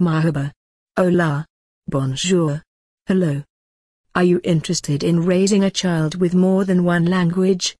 Mahaba. Hola. Bonjour. Hello. Are you interested in raising a child with more than one language?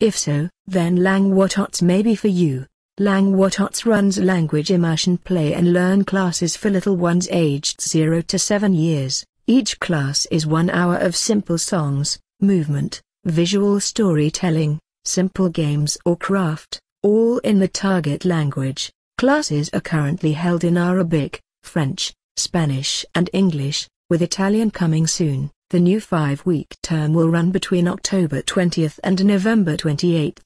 If so, then Langwatots may be for you. Langwatots runs language immersion play and learn classes for little ones aged 0 to 7 years. Each class is one hour of simple songs, movement, visual storytelling, simple games or craft, all in the target language. Classes are currently held in Arabic, French, Spanish and English, with Italian coming soon. The new five-week term will run between October 20th and November 28th.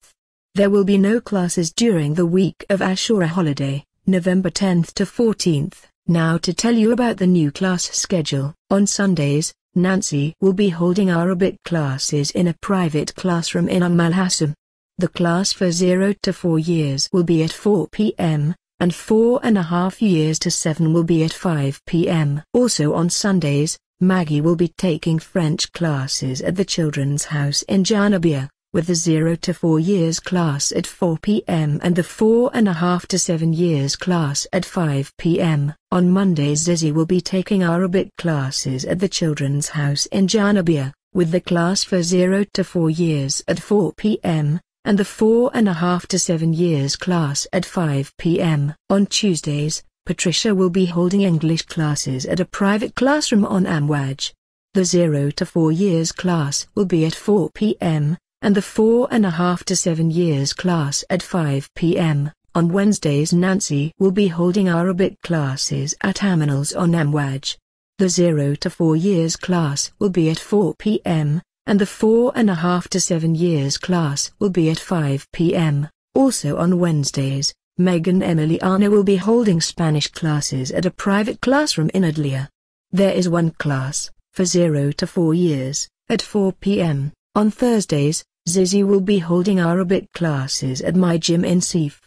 There will be no classes during the week of Ashura holiday, November 10th to 14th. Now to tell you about the new class schedule. On Sundays, Nancy will be holding Arabic classes in a private classroom in Umm al-Hassam. The class for 0 to 4 years will be at 4 p.m., and four and a half years to seven will be at 5 p.m. Also on Sundays, Maggie will be taking French classes at the Children's House in Janabia, with the 0 to 4 years class at 4 p.m. and the four and a half to 7 years class at 5 p.m. On Mondays Zizi will be taking Arabic classes at the Children's House in Janabia, with the class for 0 to 4 years at 4 p.m and the four and a half to seven years class at 5 p.m. On Tuesdays, Patricia will be holding English classes at a private classroom on Amwaj. The 0 to 4 years class will be at 4 p.m., and the four and a half to 7 years class at 5 p.m. On Wednesdays Nancy will be holding Arabic classes at Aminals on Amwaj. The 0 to 4 years class will be at 4 p.m., and the 4.5 to 7 years class will be at 5 p.m. Also on Wednesdays, Megan Emily Arna will be holding Spanish classes at a private classroom in Adlia. There is one class, for 0 to 4 years, at 4 p.m. On Thursdays, Zizi will be holding Arabic classes at my gym in Seif.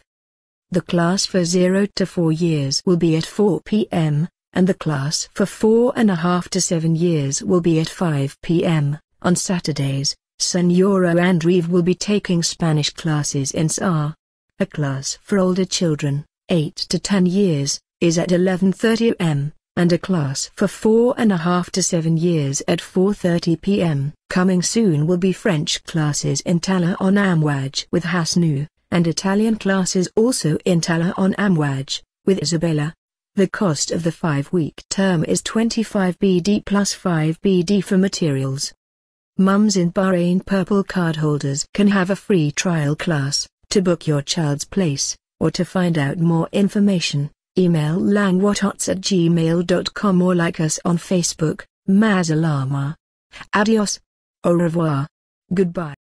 The class for 0 to 4 years will be at 4 p.m., and the class for 4.5 to 7 years will be at 5 p.m. On Saturdays, Senora Andreev will be taking Spanish classes in SAR. A class for older children, 8 to 10 years, is at 11.30 am, and a class for 4.5 to 7 years at 4.30 pm. Coming soon will be French classes in Tala on Amwaj with Hasnu, and Italian classes also in Tala on Amwaj, with Isabella. The cost of the five-week term is 25 BD plus 5 BD for materials. Mums in Bahrain Purple Card holders can have a free trial class. To book your child's place, or to find out more information, email langwatots at gmail.com or like us on Facebook, Mazalama. Adios. Au revoir. Goodbye.